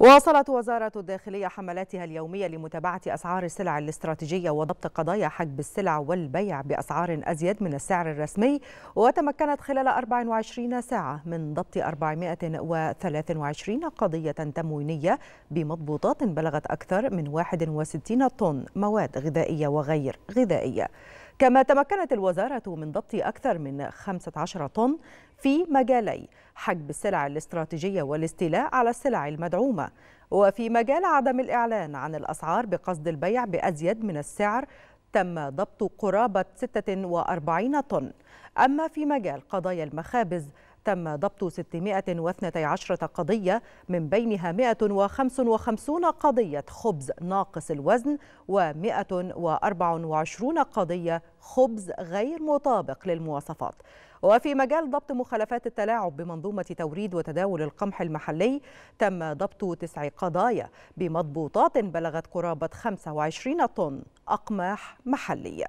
واصلت وزارة الداخلية حملاتها اليومية لمتابعة أسعار السلع الاستراتيجية وضبط قضايا حجب السلع والبيع بأسعار أزيد من السعر الرسمي وتمكنت خلال 24 ساعة من ضبط 423 قضية تموينية بمضبوطات بلغت أكثر من 61 طن مواد غذائية وغير غذائية كما تمكنت الوزارة من ضبط أكثر من 15 طن في مجالي حجب السلع الاستراتيجية والاستيلاء على السلع المدعومة وفي مجال عدم الإعلان عن الأسعار بقصد البيع بأزيد من السعر تم ضبط قرابة 46 طن أما في مجال قضايا المخابز تم ضبط 612 قضية من بينها 155 قضية خبز ناقص الوزن و124 قضية خبز غير مطابق للمواصفات وفي مجال ضبط مخالفات التلاعب بمنظومة توريد وتداول القمح المحلي تم ضبط تسع قضايا بمضبوطات بلغت قرابة 25 طن أقماح محلية